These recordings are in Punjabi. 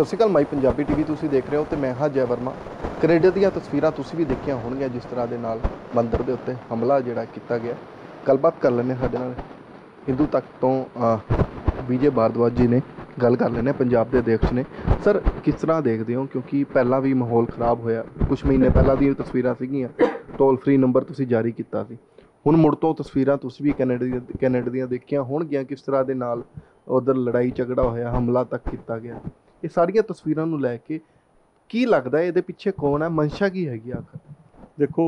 ਸਤਿ ਸ਼੍ਰੀ ਅਕਾਲ ਮਾਈ ਪੰਜਾਬੀ ਟੀਵੀ ਤੁਸੀਂ ਦੇਖ ਰਹੇ ਹੋ ਤੇ ਮੈਂ ਹਾਂ ਜੈ ਵਰਮਾ ਕੈਨੇਡਾ ਦੀਆਂ ਤਸਵੀਰਾਂ ਤੁਸੀਂ ਵੀ ਦੇਖੀਆਂ ਹੋਣਗੀਆਂ ਜਿਸ ਤਰ੍ਹਾਂ ਦੇ ਨਾਲ ਮੰਦਰ ਦੇ ਉੱਤੇ ਹਮਲਾ ਜਿਹੜਾ ਕੀਤਾ ਗਿਆ ਗੱਲਬਾਤ ਕਰ ਲੈਣੇ ਸਾਡੇ ਨਾਲ ਹਿੰਦੂ ਤੱਕ ਤੋਂ ਵਿਜੇ ਬਾਰਦਵਾਜ ਜੀ ਨੇ ਗੱਲ ਕਰ ਲੈਣੇ ਪੰਜਾਬ ਦੇ ਅਧਿਕਸ਼ ਨੇ ਸਰ ਕਿਸ ਤਰ੍ਹਾਂ ਦੇਖਦੇ ਹੋ ਕਿਉਂਕਿ ਪਹਿਲਾਂ ਵੀ ਮਾਹੌਲ ਖਰਾਬ ਹੋਇਆ ਕੁਝ ਮਹੀਨੇ ਪਹਿਲਾਂ ਦੀਆਂ ਤਸਵੀਰਾਂ ਸੀਗੀਆਂ ਟੋਲ ਫ੍ਰੀ ਨੰਬਰ ਤੁਸੀਂ ਜਾਰੀ ਕੀਤਾ ਸੀ ਹੁਣ ਮੁੜ ਤੋਂ ਤਸਵੀਰਾਂ ਤੁਸੀਂ ਵੀ ਕੈਨੇਡਾ ਦੀਆਂ ਕੈਨੇਡਾ ਦੀਆਂ ਦੇਖੀਆਂ ਹੋਣਗੀਆਂ ਕਿਸ ਤਰ੍ਹਾਂ ਦੇ ਨਾਲ ਉਧਰ ਲੜਾਈ ਝਗੜਾ ਹੋਇਆ ਹਮਲਾ ਤੱਕ ਕੀਤਾ ਗਿਆ ਇਹ ਸਾਰੀਆਂ ਤਸਵੀਰਾਂ ਨੂੰ ਲੈ ਕੇ ਕੀ ਲੱਗਦਾ ਇਹਦੇ ਪਿੱਛੇ ਕੌਣ ਹੈ ਮਨਸ਼ਾ ਕੀ ਹੈਗੀ ਆਖਰ ਦੇਖੋ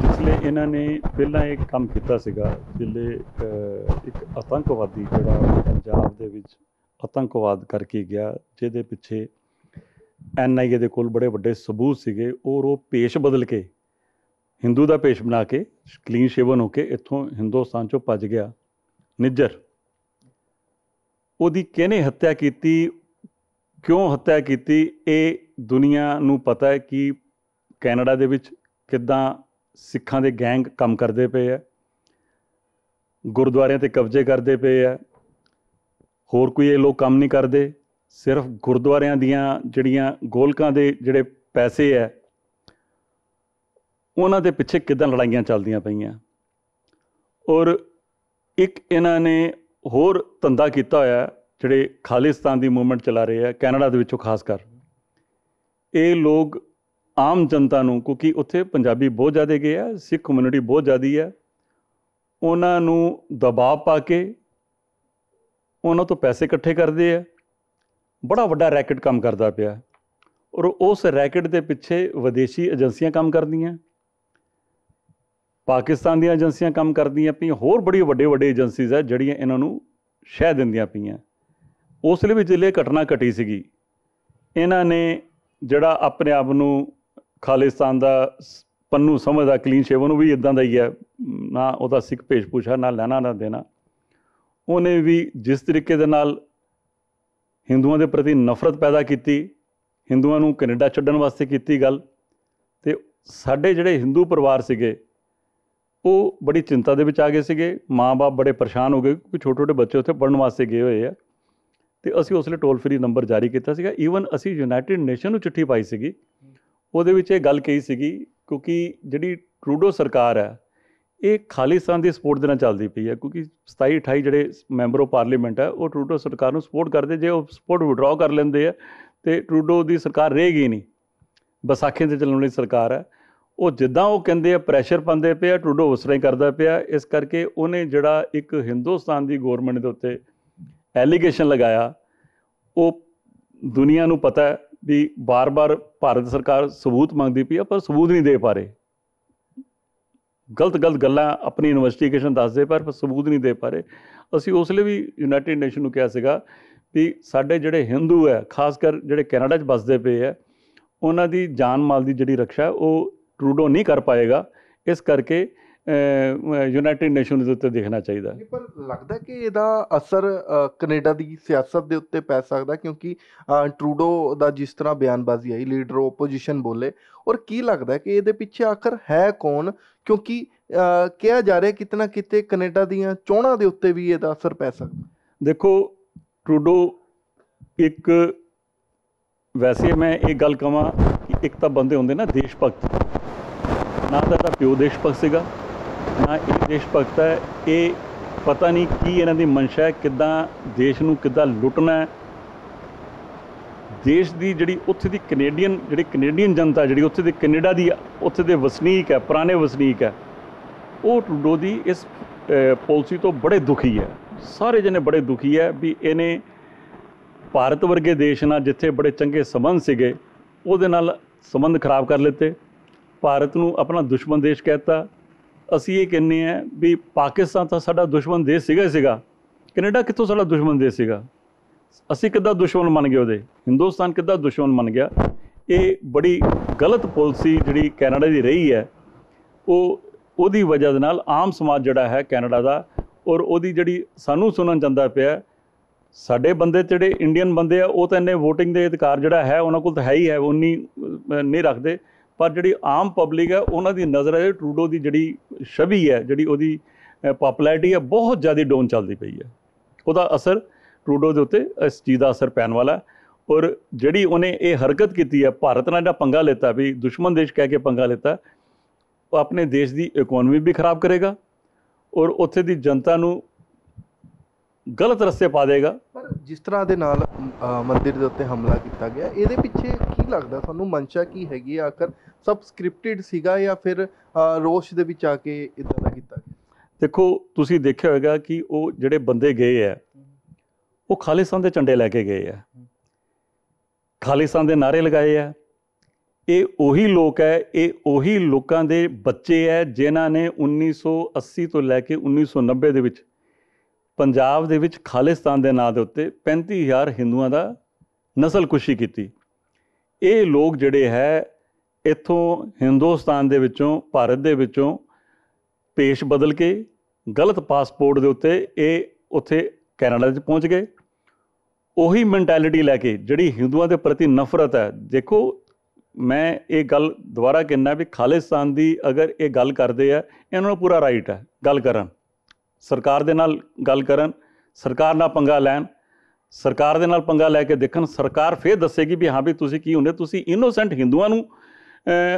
ਜਿਸਲੇ ਇਹਨਾਂ ਨੇ ਪਹਿਲਾਂ ਇੱਕ ਕੰਮ ਕੀਤਾ ਸੀਗਾ ਜਿਲੇ ਇੱਕ ਆਤੰਕਵਾਦੀ ਜਿਹੜਾ ਪੰਜਾਬ ਦੇ ਵਿੱਚ ਆਤੰਕਵਾਦ ਕਰਕੇ ਗਿਆ ਜਿਹਦੇ ਪਿੱਛੇ ਐਨਆਈਏ ਦੇ ਕੋਲ ਬੜੇ ਵੱਡੇ ਸਬੂਤ ਸੀਗੇ ਔਰ ਉਹ ਪੇਸ਼ ਬਦਲ ਕੇ ਹਿੰਦੂ ਦਾ ਪੇਸ਼ ਬਣਾ ਕੇ ਕਲੀਨ ਸ਼ੇਵਨ ਹੋ ਕੇ ਇੱਥੋਂ ਹਿੰਦੁਸਤਾਨ ਚੋਂ ਭੱਜ ਗਿਆ ਨਿੱਜਰ ਉਹਦੀ ਕਿਹਨੇ ਹੱਤਿਆ ਕੀਤੀ ਕਿਉਂ ਹੱਤਿਆ ਕੀਤੀ ਇਹ ਦੁਨੀਆ ਨੂੰ ਪਤਾ ਹੈ ਕਿ ਕੈਨੇਡਾ ਦੇ ਵਿੱਚ ਕਿੱਦਾਂ ਸਿੱਖਾਂ ਦੇ ਗੈਂਗ ਕੰਮ ਕਰਦੇ ਪਏ ਆ ਗੁਰਦੁਆਰਿਆਂ ਤੇ ਕਬਜ਼ੇ ਕਰਦੇ ਪਏ ਆ ਹੋਰ ਕੋਈ ਇਹ ਲੋਕ ਕੰਮ ਨਹੀਂ ਕਰਦੇ ਸਿਰਫ ਗੁਰਦੁਆਰਿਆਂ ਦੀਆਂ ਜਿਹੜੀਆਂ ਗੋਲਕਾਂ ਦੇ ਜਿਹੜੇ ਪੈਸੇ ਆ ਉਹਨਾਂ ਦੇ ਪਿੱਛੇ ਕਿਦਾਂ ਲੜਾਈਆਂ ਚੱਲਦੀਆਂ ਪਈਆਂ ਔਰ ਇੱਕ ਇਹਨਾਂ ਨੇ ਹੋਰ ਧੰਦਾ ਕੀਤਾ ਹੋਇਆ ਜਿਹੜੇ ਖਾਲਿਸਤਾਨ ਦੀ ਮੂਵਮੈਂਟ ਚਲਾ ਰਹੇ ਆ ਕੈਨੇਡਾ ਦੇ ਵਿੱਚੋਂ ਖਾਸ ਕਰ ਇਹ ਲੋਕ ਆਮ ਜਨਤਾ ਨੂੰ ਕਿਉਂਕਿ ਉੱਥੇ ਪੰਜਾਬੀ ਬਹੁਤ ਜ਼ਿਆਦਾ ਗਏ ਆ ਸਿੱਖ ਕਮਿਊਨਿਟੀ ਬਹੁਤ ਜ਼ਿਆਦੀ ਆ ਉਹਨਾਂ ਨੂੰ ਦਬਾਅ ਪਾ ਕੇ ਉਹਨਾਂ ਤੋਂ ਪੈਸੇ ਇਕੱਠੇ ਕਰਦੇ ਆ ਬੜਾ ਵੱਡਾ ਰੈਕਟ ਕੰਮ ਕਰਦਾ ਪਿਆ ਔਰ ਉਸ ਰੈਕਟ ਦੇ ਪਿੱਛੇ ਵਿਦੇਸ਼ੀ ਏਜੰਸੀਆਂ ਕੰਮ ਕਰਦੀਆਂ ਪਾਕਿਸਤਾਨ ਦੀਆਂ ਏਜੰਸੀਆਂ ਕੰਮ ਕਰਦੀਆਂ ਪਈਆਂ ਹੋਰ ਬੜੀ ਵੱਡੇ ਵੱਡੇ ਏਜੰਸੀਜ਼ ਆ ਜਿਹੜੀਆਂ ਇਹਨਾਂ ਨੂੰ ਸ਼ਹਿ ਦਿੰਦੀਆਂ ਪਈਆਂ ਉਸ ਲਈ ਵੀ ਜ਼ਿਲ੍ਹੇ ਘਟਨਾ ਘਟੀ ਸੀਗੀ ਇਹਨਾਂ ਨੇ ਜਿਹੜਾ ਆਪਣੇ ਆਪ ਨੂੰ ਖਾਲਿਸਤਾਨ ਦਾ ਪੰਨੂ ਸਮਝਦਾ ਕਲੀਨ ਸ਼ੇਵ ਨੂੰ ਵੀ ਇਦਾਂ ਦਾ ਹੀ ਹੈ ਨਾ ਉਹਦਾ ਸਿੱਖ ਭੇਜ ਪੁਛਾ ਨਾ ਲੈਣਾ ਨਾ ਦੇਣਾ ਉਹਨੇ ਵੀ ਜਿਸ ਤਰੀਕੇ ਦੇ ਨਾਲ ਹਿੰਦੂਆਂ ਦੇ ਪ੍ਰਤੀ ਨਫ਼ਰਤ ਪੈਦਾ ਕੀਤੀ ਹਿੰਦੂਆਂ ਨੂੰ ਕੈਨੇਡਾ ਛੱਡਣ ਵਾਸਤੇ ਕੀਤੀ ਗੱਲ ਤੇ ਸਾਡੇ ਜਿਹੜੇ ਹਿੰਦੂ ਪਰਿਵਾਰ ਸੀਗੇ ਉਹ ਬੜੀ ਚਿੰਤਾ ਦੇ ਵਿੱਚ ਆ ਗਏ ਸੀਗੇ ਮਾਪੇ ਬੜੇ ਪਰੇਸ਼ਾਨ ਹੋ ਗਏ ਕਿ ਛੋਟੇ ਛੋਟੇ ਬੱਚੇ ਉੱਥੇ ਪੜਨ ਵਾਸਤੇ ਗਏ ਹੋਏ ਆ ਤੇ ਅਸੀਂ ਉਸ ਲਈ ਟੋਲ ਫ੍ਰੀ ਨੰਬਰ ਜਾਰੀ ਕੀਤਾ ਸੀਗਾ ਈਵਨ ਅਸੀਂ ਯੂਨਾਈਟਿਡ ਨੇਸ਼ਨ ਨੂੰ ਚਿੱਠੀ ਪਾਈ ਸੀਗੀ ਉਹਦੇ ਵਿੱਚ ਇਹ ਗੱਲ ਕਹੀ ਸੀਗੀ ਕਿਉਂਕਿ ਜਿਹੜੀ ਟਰੂਡੋ ਸਰਕਾਰ ਹੈ ਇਹ ਖਾਲਿਸਤਾਨ ਦੀ ਸਪੋਰਟ ਦੇ ਨਾਲ ਚੱਲਦੀ ਪਈ ਹੈ ਕਿਉਂਕਿ 27 28 ਜਿਹੜੇ ਮੈਂਬਰ ਆਫ ਪਾਰਲੀਮੈਂਟ ਹੈ ਉਹ ਟਰੂਡੋ ਸਰਕਾਰ ਨੂੰ ਸਪੋਰਟ ਕਰਦੇ ਜੇ ਉਹ ਸਪੋਰਟ ਵਿਡਰਾਅ ਕਰ ਲੈਂਦੇ ਆ ਤੇ ਟਰੂਡੋ ਦੀ ਸਰਕਾਰ ਰਹੇਗੀ ਨਹੀਂ ਬਸਾਖੇ ਤੇ ਚੱਲਣ ਵਾਲੀ ਸਰਕਾਰ ਹੈ ਉਹ ਜਿੱਦਾਂ ਉਹ ਕਹਿੰਦੇ ਆ ਪ੍ਰੈਸ਼ਰ ਪਾਉਂਦੇ ਪਿਆ ਟਰੂਡੋ ਉਸ ਤਰ੍ਹਾਂ ਹੀ ਕਰਦਾ ਪਿਆ ਇਸ ਕਰਕੇ ਉਹਨੇ ਜਿਹੜਾ ਇੱਕ ਹਿੰਦੁਸਤਾਨ ਦੀ ਗਵਰਨਮੈਂਟ ਦੇ ਉੱਤੇ ਐਲੀਗੇਸ਼ਨ ਲਗਾਇਆ ਉਹ ਦੁਨੀਆ ਨੂੰ ਪਤਾ ਹੈ ਵੀ ਬਾਰ-ਬਾਰ ਭਾਰਤ ਸਰਕਾਰ ਸਬੂਤ ਮੰਗਦੀ ਪਈ ਆ ਪਰ ਸਬੂਤ ਨਹੀਂ ਦੇ ਪਾ ਰਹੇ ਗਲਤ-ਗਲਤ ਗੱਲਾਂ ਆਪਣੀ ਇਨਵੈਸਟੀਗੇਸ਼ਨ ਦੱਸਦੇ ਪਰ ਸਬੂਤ ਨਹੀਂ ਦੇ ਪਾ ਰਹੇ ਅਸੀਂ ਉਸ ਲਈ ਵੀ ਯੂਨਾਈਟਿਡ ਨੇਸ਼ਨ ਨੂੰ ਕਿਹਾ ਸੀਗਾ ਵੀ ਸਾਡੇ ਜਿਹੜੇ ਹਿੰਦੂ ਹੈ ਖਾਸ ਕਰ ਜਿਹੜੇ ਕੈਨੇਡਾ 'ਚ ਵੱਸਦੇ ਪਏ ਹੈ ਉਹਨਾਂ ਦੀ ਜਾਨ ਮਾਲ ਦੀ ਜਿਹੜੀ ਰੱਖਿਆ ਉਹ ਟਰੂਡੋ ਨਹੀਂ ਕਰ ਪਾਏਗਾ ਇਸ ਕਰਕੇ ਯੂਨਾਈਟਿਡ ਨੇਸ਼ਨ ਦੇ ਉੱਤੇ ਦੇਖਣਾ ਚਾਹੀਦਾ ਹੈ ਪਰ ਲੱਗਦਾ ਕਿ ਇਹਦਾ ਅਸਰ ਕੈਨੇਡਾ ਦੀ ਸਿਆਸਤ ਦੇ ਉੱਤੇ ਪੈ ਸਕਦਾ ਕਿਉਂਕਿ ਟਰੂਡੋ ਦਾ ਜਿਸ ਤਰ੍ਹਾਂ ਬਿਆਨਬਾਜ਼ੀ ਆਈ ਲੀਡਰ ਆਪੋਜੀਸ਼ਨ ਬੋਲੇ ਔਰ ਕੀ ਲੱਗਦਾ ਕਿ ਇਹਦੇ ਪਿੱਛੇ ਆਖਰ ਹੈ ਕੌਣ ਕਿਉਂਕਿ ਕਿਹਾ ਜਾ ਰਿਹਾ ਕਿਤਨਾ ਕਿਤੇ ਕੈਨੇਡਾ ਦੀਆਂ ਚੋਣਾਂ ਦੇ ਉੱਤੇ ਵੀ ਇਹਦਾ ਅਸਰ ਪੈ ਸਕਦਾ ਦੇਖੋ ਟਰੂਡੋ ਇੱਕ ਵੈਸੇ ਮੈਂ ਇਹ ਗੱਲ ਕਹਾਂ ਕਿ ਇੱਕ ਤਾਂ ਬੰਦੇ ਹੁੰਦੇ ਨਾ ਦੇਸ਼ ਭਗਤ ਨਾ ਤਾਂ ਦਾ ਪਿਓ ਦੇਸ਼ ਭਗਤ ਸੀਗਾ ਨਾ ਇਹ ਦੇਸ਼ ਭਗਤ ਹੈ ਇਹ ਪਤਾ ਨਹੀਂ ਕੀ ਇਹਨਾਂ ਦੀ ਮਨਸ਼ਾ ਹੈ ਕਿੱਦਾਂ ਦੇਸ਼ ਨੂੰ ਕਿੱਦਾਂ ਲੁੱਟਣਾ ਹੈ ਦੇਸ਼ ਦੀ ਜਿਹੜੀ ਉੱਥੇ ਦੀ ਕੈਨੇਡੀਅਨ ਜਿਹੜੀ ਕੈਨੇਡੀਅਨ ਜਨਤਾ ਜਿਹੜੀ ਉੱਥੇ ਦੇ ਕੈਨੇਡਾ ਦੀ ਉੱਥੇ ਦੇ ਵਸਨੀਕ ਹੈ ਪੁਰਾਣੇ ਵਸਨੀਕ ਹੈ ਉਹ ਟਰੂਡੋ ਦੀ ਇਸ ਪਾਲਿਸੀ ਤੋਂ ਬੜੇ ਦੁਖੀ ਹੈ ਸਾਰੇ ਜਣੇ ਬੜੇ ਦੁਖੀ ਹੈ ਵੀ ਇਹਨੇ ਭਾਰਤ ਵਰਗੇ ਦੇਸ਼ ਨਾਲ ਜਿੱਥੇ ਬੜੇ ਚੰਗੇ ਸਬੰਧ ਸੀਗੇ ਉਹਦੇ ਨਾਲ ਸਬੰਧ ਖਰਾਬ ਕਰ ਲਿੱਤੇ ਭਾਰਤ ਨੂੰ ਆਪਣਾ ਦੁਸ਼ਮਣ ਦੇਸ਼ ਕਹਿਤਾ ਅਸੀਂ ਇਹ ਕਹਿੰਨੇ ਆ ਵੀ ਪਾਕਿਸਤਾਨ ਤਾਂ ਸਾਡਾ ਦੁਸ਼ਮਣ ਦੇਸ਼ ਸੀਗਾ ਹੀ ਸੀਗਾ ਕੈਨੇਡਾ ਕਿੱਥੋਂ ਸਾਡਾ ਦੁਸ਼ਮਣ ਦੇਸ਼ ਸੀਗਾ ਅਸੀਂ ਕਿੱਦਾਂ ਦੁਸ਼ਮਣ ਬਣ ਗਏ ਉਹਦੇ ਹਿੰਦੁਸਤਾਨ ਕਿੱਦਾਂ ਦੁਸ਼ਮਣ ਬਣ ਗਿਆ ਇਹ ਬੜੀ ਗਲਤ ਪਾਲਿਸੀ ਜਿਹੜੀ ਕੈਨੇਡਾ ਦੀ ਰਹੀ ਹੈ ਉਹ ਉਹਦੀ ਵਜ੍ਹਾ ਦੇ ਨਾਲ ਆਮ ਸਮਾਜ ਜਿਹੜਾ ਹੈ ਕੈਨੇਡਾ ਦਾ ਔਰ ਉਹਦੀ ਜਿਹੜੀ ਸਾਨੂੰ ਸੁਣਨ ਜਾਂਦਾ ਪਿਆ ਸਾਡੇ ਬੰਦੇ ਜਿਹੜੇ ਇੰਡੀਅਨ ਬੰਦੇ ਆ ਉਹ ਤਾਂ ਇਹਨੇ VOTING ਦੇ ਅਧਿਕਾਰ ਜਿਹੜਾ ਹੈ ਉਹਨਾਂ ਕੋਲ ਤਾਂ ਹੈ ਹੀ ਹੈ ਉਹ ਨਹੀਂ ਰੱਖਦੇ ਪਰ ਜਿਹੜੀ ਆਮ ਪਬਲਿਕ ਹੈ ਉਹਨਾਂ ਦੀ ਨਜ਼ਰ ਹੈ ਟਰੂਡੋ ਦੀ ਜਿਹੜੀ ਛਵੀ ਹੈ ਜਿਹੜੀ ਉਹਦੀ ਪਪੂਲੈਰਿਟੀ ਹੈ ਬਹੁਤ ਜ਼ਿਆਦਾ ਡਾਊਨ ਚੱਲਦੀ ਪਈ ਹੈ ਉਹਦਾ ਅਸਰ ਟਰੂਡੋ ਦੇ ਉੱਤੇ ਇਸ ਚੀਜ਼ ਦਾ ਅਸਰ ਪੈਣ ਵਾਲਾ ਔਰ ਜਿਹੜੀ ਉਹਨੇ ਇਹ ਹਰਕਤ ਕੀਤੀ ਹੈ ਭਾਰਤ ਨਾਲ ਜਿਹੜਾ ਪੰਗਾ ਲੈਤਾ ਵੀ ਦੁਸ਼ਮਣ ਦੇਸ਼ ਕਹਿ ਕੇ ਪੰਗਾ ਲੈਤਾ ਉਹ ਆਪਣੇ ਦੇਸ਼ ਦੀ ਇਕਨੋਮੀ ਵੀ ਖਰਾਬ ਕਰੇਗਾ ਔਰ ਉੱਥੇ ਦੀ ਜਨਤਾ ਨੂੰ ਗਲਤ ਰਸਤੇ ਪਾ ਦੇਗਾ ਪਰ ਜਿਸ ਤਰ੍ਹਾਂ ਦੇ ਨਾਲ ਮੰਦਿਰ ਦੇ ਉੱਤੇ ਹਮਲਾ ਕੀਤਾ ਗਿਆ ਇਹਦੇ ਪਿੱਛੇ ਕੀ ਲੱਗਦਾ ਤੁਹਾਨੂੰ ਮਨਸ਼ਾ ਕੀ ਹੈਗੀ ਆ ਆਖਰ ਸਭ ਸਕ੍ਰਿਪਟਡ ਸੀਗਾ ਜਾਂ ਫਿਰ ਰੋਸ਼ ਦੇ ਵਿੱਚ ਆ ਕੇ ਇਦਾਂ ਦਾ ਕੀਤਾ ਗਿਆ ਦੇਖੋ ਤੁਸੀਂ ਦੇਖਿਆ ਹੋਵੇਗਾ ਕਿ ਉਹ ਜਿਹੜੇ ਬੰਦੇ ਗਏ ਆ ਉਹ ਖਾਲਿਸਤਾਨ ਦੇ ਝੰਡੇ ਲੈ ਕੇ ਗਏ ਆ ਖਾਲਿਸਤਾਨ ਦੇ ਨਾਰੇ ਲਗਾਏ ਆ ਇਹ ਉਹੀ ਲੋਕ ਹੈ ਇਹ ਉਹੀ ਲੋਕਾਂ ਦੇ ਬੱਚੇ ਹੈ ਜਿਨ੍ਹਾਂ ਨੇ 1980 ਤੋਂ ਲੈ ਕੇ 1990 ਦੇ ਵਿੱਚ ਪੰਜਾਬ ਦੇ ਵਿੱਚ ਖਾਲਿਸਤਾਨ ਦੇ ਨਾਂ ਦੇ ਉੱਤੇ 35000 ਹਿੰਦੂਆਂ ਦਾ ਨਸਲਕੁਸ਼ੀ ਕੀਤੀ ਇਹ ਲੋਕ ਜਿਹੜੇ ਹੈ ਇੱਥੋਂ ਹਿੰਦੁਸਤਾਨ ਦੇ ਵਿੱਚੋਂ ਭਾਰਤ ਦੇ ਵਿੱਚੋਂ ਪੇਸ਼ ਬਦਲ ਕੇ ਗਲਤ ਪਾਸਪੋਰਟ ਦੇ ਉੱਤੇ ਇਹ ਉੱਥੇ ਕੈਨੇਡਾ ਵਿੱਚ ਪਹੁੰਚ ਗਏ ਉਹੀ ਮੈਂਟੈਲਿਟੀ ਲੈ ਕੇ ਜਿਹੜੀ ਹਿੰਦੂਆਂ ਦੇ ਪ੍ਰਤੀ ਨਫ਼ਰਤ ਹੈ ਦੇਖੋ ਮੈਂ ਇਹ ਗੱਲ ਦੁਬਾਰਾ ਕਹਿਣਾ ਵੀ ਖਾਲਿਸਤਾਨ ਦੀ ਅਗਰ ਇਹ ਗੱਲ ਕਰਦੇ ਆ ਇਹਨਾਂ ਨੂੰ ਪੂਰਾ ਰਾਈਟ ਹੈ ਗੱਲ ਕਰਨ ਸਰਕਾਰ ਦੇ ਨਾਲ ਗੱਲ ਕਰਨ ਸਰਕਾਰ ਨਾਲ ਪੰਗਾ ਲੈਣ ਸਰਕਾਰ ਦੇ ਨਾਲ ਪੰਗਾ ਲੈ ਕੇ ਦੇਖਣ ਸਰਕਾਰ ਫੇਰ ਦੱਸੇਗੀ ਵੀ ਹਾਂ ਵੀ ਤੁਸੀਂ ਕੀ ਹੁੰਦੇ ਤੁਸੀਂ ਇਨੋਸੈਂਟ ਹਿੰਦੂਆਂ ਨੂੰ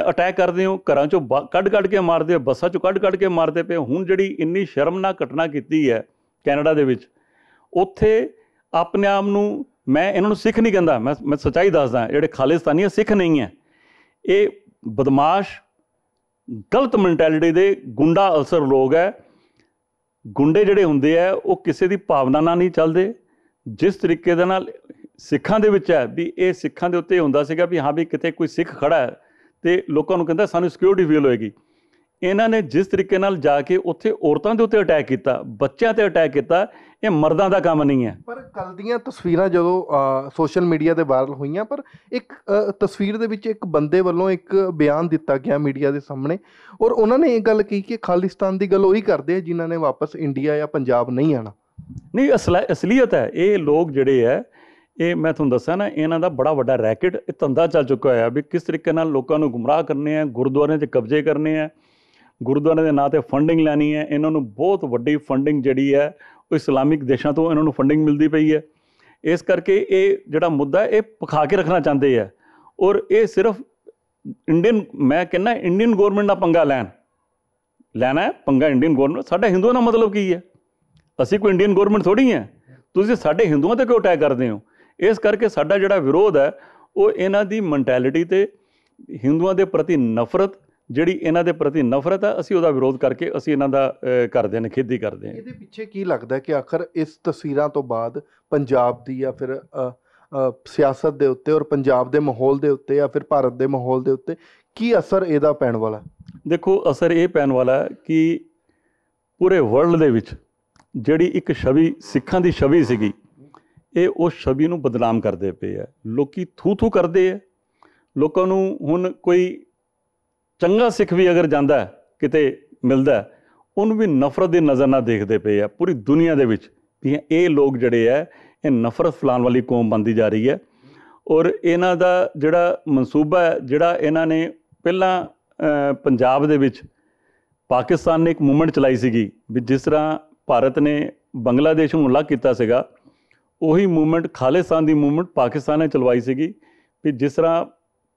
ਅਟੈਕ ਕਰਦੇ ਹੋ ਘਰਾਂ ਚੋਂ ਕੱਢ-ਕੱਢ ਕੇ ਮਾਰਦੇ ਹੋ ਬੱਸਾਂ ਚੋਂ ਕੱਢ-ਕੱਢ ਕੇ ਮਾਰਦੇ ਪਏ ਹੁਣ ਜਿਹੜੀ ਇੰਨੀ ਸ਼ਰਮਨਾਕ ਘਟਨਾ ਕੀਤੀ ਹੈ ਕੈਨੇਡਾ ਦੇ ਵਿੱਚ ਉੱਥੇ ਆਪਣੇ ਆਪ ਨੂੰ ਮੈਂ ਇਹਨਾਂ ਨੂੰ ਸਿੱਖ ਨਹੀਂ ਕਹਿੰਦਾ ਮੈਂ ਮੈਂ ਸੱਚਾਈ ਦੱਸਦਾ ਜਿਹੜੇ ਖਾਲਿਸਤਾਨੀ ਸਿੱਖ ਨਹੀਂ ਹੈ ਇਹ ਬਦਮਾਸ਼ ਗਲਤ ਮੈਂਟੈਲਿਟੀ ਦੇ ਗੁੰਡਾ ਅਲਸਰ ਲੋਕ ਹੈ ਗੁੰਡੇ ਜਿਹੜੇ ਹੁੰਦੇ ਆ ਉਹ ਕਿਸੇ ਦੀ ਭਾਵਨਾ ਨਾਲ ਨਹੀਂ ਚੱਲਦੇ ਜਿਸ ਤਰੀਕੇ ਦੇ ਨਾਲ ਸਿੱਖਾਂ ਦੇ ਵਿੱਚ ਹੈ ਵੀ ਇਹ ਸਿੱਖਾਂ ਦੇ ਉੱਤੇ ਹੁੰਦਾ ਸੀਗਾ ਵੀ ਹਾਂ ਵੀ ਕਿਤੇ ਕੋਈ ਸਿੱਖ ਖੜਾ ਹੈ ਤੇ ਲੋਕਾਂ ਨੂੰ ਕਹਿੰਦਾ ਸਾਨੂੰ ਸਿਕਿਉਰਿਟੀ ਫੀਲ ਹੋਏਗੀ ਇਹਨਾਂ ਨੇ ਜਿਸ ਤਰੀਕੇ ਨਾਲ ਜਾ ਕੇ ਉੱਥੇ ਔਰਤਾਂ ਦੇ ਉੱਤੇ ਅਟੈਕ ਕੀਤਾ ਬੱਚਿਆਂ ਤੇ ਅਟੈਕ ਕੀਤਾ ਇਹ ਮਰਦਾਂ ਦਾ ਕੰਮ ਨਹੀਂ ਹੈ ਪਰ ਕੱਲ ਦੀਆਂ ਤਸਵੀਰਾਂ ਜਦੋਂ ਸੋਸ਼ਲ ਮੀਡੀਆ ਤੇ ਵਾਇਰਲ ਹੋਈਆਂ ਪਰ ਇੱਕ ਤਸਵੀਰ ਦੇ ਵਿੱਚ ਇੱਕ ਬੰਦੇ ਵੱਲੋਂ ਇੱਕ ਬਿਆਨ ਦਿੱਤਾ ਗਿਆ ਮੀਡੀਆ ਦੇ ਸਾਹਮਣੇ ਔਰ ਉਹਨਾਂ ਨੇ ਇਹ ਗੱਲ ਕਹੀ ਕਿ ਖਾਲਿਸਤਾਨ ਦੀ ਗੱਲ ਉਹੀ ਕਰਦੇ ਆ ਜਿਨ੍ਹਾਂ ਨੇ ਵਾਪਸ ਇੰਡੀਆ ਜਾਂ ਪੰਜਾਬ ਨਹੀਂ ਆਣਾ ਨਹੀਂ ਅਸਲੀਅਤ ਹੈ ਇਹ ਲੋਕ ਜਿਹੜੇ ਆ ਇਹ ਮੈਂ ਤੁਹਾਨੂੰ ਦੱਸਾਂ ਨਾ ਇਹਨਾਂ ਦਾ ਬੜਾ ਵੱਡਾ ਰੈਕਟ ਇਹ ਧੰਦਾ ਚੱਲ ਚੁੱਕਾ ਹੋਇਆ ਵੀ ਕਿਸ ਤਰੀਕੇ ਨਾਲ ਲੋਕਾਂ ਨੂੰ ਗੁੰਮਰਾਹ ਕਰਨੇ ਆ ਗੁਰਦੁਆਰਿਆਂ 'ਚ ਕਬਜ਼ੇ ਕਰਨੇ ਆ ਗੁਰਦੁਆਰੇ ਦੇ ਨਾਂ ਤੇ ਫੰਡਿੰਗ ਲੈਣੀ ਹੈ ਇਹਨਾਂ ਨੂੰ ਬਹੁਤ ਵੱਡੀ ਫੰਡਿੰਗ ਜਿਹੜੀ ਹੈ ਉਹ ਇਸਲਾਮਿਕ ਦੇਸ਼ਾਂ ਤੋਂ ਇਹਨਾਂ ਨੂੰ ਫੰਡਿੰਗ ਮਿਲਦੀ ਪਈ ਹੈ ਇਸ ਕਰਕੇ ਇਹ ਜਿਹੜਾ ਮੁੱਦਾ ਇਹ ਪਖਾ ਕੇ ਰੱਖਣਾ ਚਾਹੁੰਦੇ ਆ ਔਰ ਇਹ ਸਿਰਫ ਇੰਡੀਅਨ ਮੈਂ ਕਹਿੰਨਾ ਇੰਡੀਅਨ ਗਵਰਨਮੈਂਟ ਦਾ ਪੰਗਾ ਲੈਣ ਲੈਣਾ ਪੰਗਾ ਇੰਡੀਅਨ ਗਵਰਨਮੈਂਟ ਸਾਡੇ ਹਿੰਦੂਆਂ ਦਾ ਮਤਲਬ ਕੀ ਹੈ ਅਸੀਂ ਕੋਈ ਇੰਡੀਅਨ ਗਵਰਨਮੈਂਟ ਥੋੜੀ ਹੈ ਤੁਸੀਂ ਸਾਡੇ ਹਿੰਦੂਆਂ ਤੇ ਕਿਉਂ ਅਟੈਕ ਕਰਦੇ ਹੋ ਇਸ ਕਰਕੇ ਸਾਡਾ ਜਿਹੜਾ ਵਿਰੋਧ ਹੈ ਉਹ ਇਹਨਾਂ ਦੀ ਮੈਂਟੈਲਿਟੀ ਤੇ ਹਿੰਦੂਆਂ ਦੇ ਪ੍ਰਤੀ ਨਫ਼ਰਤ ਜਿਹੜੀ ਇਹਨਾਂ ਦੇ ਪ੍ਰਤੀ ਨਫ਼ਰਤ ਹੈ ਅਸੀਂ ਉਹਦਾ ਵਿਰੋਧ ਕਰਕੇ ਅਸੀਂ ਇਹਨਾਂ ਦਾ ਕਰਦੇ ਹਾਂ ਖੇਦੀ ਕਰਦੇ ਹਾਂ ਇਹਦੇ ਪਿੱਛੇ ਕੀ ਲੱਗਦਾ ਕਿ ਆਖਰ ਇਸ ਤਸਵੀਰਾਂ ਤੋਂ ਬਾਅਦ ਪੰਜਾਬ ਦੀ ਜਾਂ ਫਿਰ ਸਿਆਸਤ ਦੇ ਉੱਤੇ ਔਰ ਪੰਜਾਬ ਦੇ ਮਾਹੌਲ ਦੇ ਉੱਤੇ ਜਾਂ ਫਿਰ ਭਾਰਤ ਦੇ ਮਾਹੌਲ ਦੇ ਉੱਤੇ ਕੀ ਅਸਰ ਇਹਦਾ ਪੈਣ ਵਾਲਾ ਦੇਖੋ ਅਸਰ ਇਹ ਪੈਣ ਵਾਲਾ ਹੈ ਕਿ ਪੂਰੇ ਵਰਲਡ ਦੇ ਵਿੱਚ ਜਿਹੜੀ ਇੱਕ ਛਵੀ ਸਿੱਖਾਂ ਦੀ ਛਵੀ ਸੀਗੀ ਇਹ ਉਸ ਛਵੀ ਨੂੰ ਬਦਨਾਮ ਕਰਦੇ ਪਏ ਆ ਲੋਕੀ ਥੂ ਥੂ ਕਰਦੇ ਆ ਲੋਕਾਂ ਨੂੰ ਹੁਣ ਕੋਈ ਚੰਗਾ ਸਿੱਖ ਵੀ ਅਗਰ ਜਾਂਦਾ ਕਿਤੇ ਮਿਲਦਾ ਉਹਨੂੰ ਵੀ ਨਫ਼ਰਤ ਦੀ ਨਜ਼ਰ ਨਾਲ ਦੇਖਦੇ ਪਏ ਆ ਪੂਰੀ ਦੁਨੀਆ ਦੇ ਵਿੱਚ ਵੀ ਇਹ ਲੋਕ ਜਿਹੜੇ ਆ ਇਹ ਨਫ਼ਰਤ ਫਲਾਣ ਵਾਲੀ ਕੌਮ ਬੰਦੀ ਜਾ ਰਹੀ ਹੈ ਔਰ ਇਹਨਾਂ ਦਾ ਜਿਹੜਾ ਮਨਸੂਬਾ ਹੈ ਜਿਹੜਾ ਇਹਨਾਂ ਨੇ ਪਹਿਲਾਂ ਪੰਜਾਬ ਦੇ ਵਿੱਚ ਪਾਕਿਸਤਾਨ ਨੇ ਇੱਕ ਮੂਵਮੈਂਟ ਚਲਾਈ ਸੀਗੀ ਵੀ ਜਿਸ ਤਰ੍ਹਾਂ ਭਾਰਤ ਨੇ ਬੰਗਲਾਦੇਸ਼ ਨੂੰ ਅਲੱਗ ਕੀਤਾ ਸੀਗਾ ਉਹੀ ਮੂਵਮੈਂਟ ਖਾਲਿਸਤਾਨ ਦੀ ਮੂਵਮੈਂਟ ਪਾਕਿਸਤਾਨ ਨੇ ਚਲਵਾਈ ਸੀਗੀ ਵੀ ਜਿਸ ਤਰ੍ਹਾਂ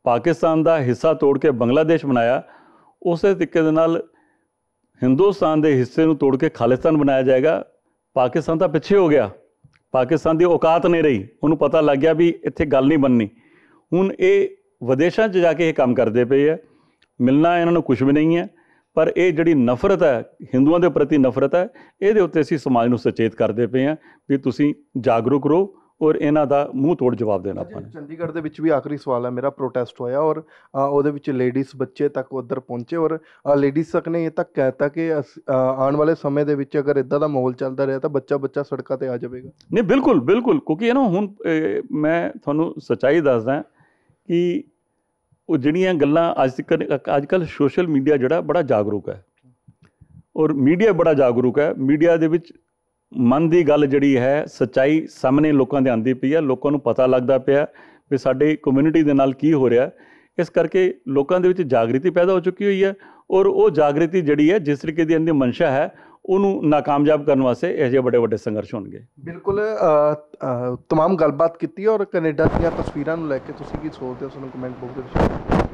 ਪਾਕਿਸਤਾਨ ਦਾ ਹਿੱਸਾ ਤੋੜ ਕੇ ਬੰਗਲਾਦੇਸ਼ ਬਣਾਇਆ ਉਸੇ ਤਰੀਕੇ ਦੇ ਨਾਲ ਹਿੰਦੁਸਤਾਨ ਦੇ ਹਿੱਸੇ ਨੂੰ ਤੋੜ ਕੇ ਖਾਲਿਸਤਾਨ ਬਣਾਇਆ ਜਾਏਗਾ ਪਾਕਿਸਤਾਨ ਤਾਂ ਪਿੱਛੇ ਹੋ ਗਿਆ ਪਾਕਿਸਤਾਨ ਦੀ ਔਕਾਤ ਨਹੀਂ ਰਹੀ ਉਹਨੂੰ ਪਤਾ ਲੱਗ ਗਿਆ ਵੀ ਇੱਥੇ ਗੱਲ ਨਹੀਂ ਬਣਨੀ ਹੁਣ ਇਹ ਵਿਦੇਸ਼ਾਂ 'ਚ ਜਾ ਕੇ ਇਹ ਕੰਮ ਕਰਦੇ ਪਏ ਆ ਮਿਲਣਾ ਇਹਨਾਂ ਨੂੰ ਕੁਝ ਵੀ ਨਹੀਂ ਹੈ ਪਰ ਇਹ ਜਿਹੜੀ ਨਫ਼ਰਤ ਹੈ ਹਿੰਦੂਆਂ ਦੇ ਪ੍ਰਤੀ ਨਫ਼ਰਤ ਹੈ ਇਹਦੇ ਉੱਤੇ ਅਸੀਂ ਸਮਾਜ ਨੂੰ ਸੁਚੇਤ ਕਰਦੇ ਪਏ ਆ ਵੀ ਤੁਸੀਂ ਜਾਗਰੂਕ ਰਹੋ ਔਰ ਇਹਨਾਂ ਦਾ ਮੂੰਹ ਤੋੜ ਜਵਾਬ ਦੇਣਾ ਆਪਾਂ ਨੇ ਚੰਡੀਗੜ੍ਹ ਦੇ ਵਿੱਚ ਵੀ ਆਖਰੀ ਸਵਾਲ ਹੈ ਮੇਰਾ ਪ੍ਰੋਟੈਸਟ ਹੋਇਆ ਔਰ ਉਹਦੇ ਵਿੱਚ ਲੇਡੀਜ਼ ਬੱਚੇ ਤੱਕ ਉਧਰ ਪਹੁੰਚੇ ਔਰ ਲੇਡੀਜ਼ ਤੱਕ ਨੇ ਇਹ ਤੱਕ ਕਹਿਤਾ ਕਿ ਆਉਣ ਵਾਲੇ ਸਮੇਂ ਦੇ ਵਿੱਚ ਅਗਰ ਇਦਾਂ ਦਾ ਮਾਹੌਲ ਚੱਲਦਾ ਰਿਹਾ ਤਾਂ ਬੱਚਾ ਬੱਚਾ ਸੜਕਾਂ ਤੇ ਆ ਜਾਵੇਗਾ ਨਹੀਂ ਬਿਲਕੁਲ ਬਿਲਕੁਲ ਕਿਉਂਕਿ ਇਹ ਨਾ ਹੁਣ ਮੈਂ ਤੁਹਾਨੂੰ ਸਚਾਈ ਦੱਸਦਾ ਕਿ ਉਹ ਜਿਹੜੀਆਂ ਗੱਲਾਂ ਅੱਜ ਤੱਕ ਅੱਜ ਕੱਲ ਸੋਸ਼ਲ ਮੀਡੀਆ ਜਿਹੜਾ ਬੜਾ ਜਾਗਰੂਕ ਹੈ ਔਰ ਮੀਡੀਆ ਬੜਾ ਜਾਗਰੂਕ ਹੈ ਮੀਡੀਆ ਦੇ ਵਿੱਚ ਮਨ ਦੀ ਗੱਲ ਜਿਹੜੀ ਹੈ ਸਚਾਈ ਸਾਹਮਣੇ ਲੋਕਾਂ ਦੇ ਆਂਦੀ ਪਈ ਹੈ ਲੋਕਾਂ ਨੂੰ ਪਤਾ ਲੱਗਦਾ ਪਿਆ ਵੀ ਸਾਡੇ ਕਮਿਊਨਿਟੀ ਦੇ ਨਾਲ ਕੀ ਹੋ ਰਿਹਾ ਇਸ ਕਰਕੇ ਲੋਕਾਂ ਦੇ ਵਿੱਚ ਜਾਗਰਤੀ ਪੈਦਾ ਹੋ ਚੁੱਕੀ ਹੋਈ ਹੈ ਔਰ ਉਹ ਜਾਗਰਤੀ ਜਿਹੜੀ ਹੈ ਜਿਸ ਤਰੀਕੇ ਦੀ ਅੰਦੀ ਮਨਸ਼ਾ ਹੈ ਉਹਨੂੰ ਨਾਕਾਮਯਾਬ ਕਰਨ ਵਾਸਤੇ ਇਹ ਜਿਹੇ ਵੱਡੇ ਵੱਡੇ ਸੰਘਰਸ਼ ਹੋਣਗੇ ਬਿਲਕੁਲ ਤਮਾਮ ਗੱਲਬਾਤ ਕੀਤੀ ਔਰ ਕੈਨੇਡਾ ਦੀਆਂ ਤਸਵੀਰਾਂ ਨੂੰ ਲੈ ਕੇ ਤੁਸੀਂ ਕੀ ਸੋਚਦੇ ਹੋ ਸਾਨੂੰ ਕਮੈਂਟ ਬੋਕਸ ਦੇ ਵਿੱਚ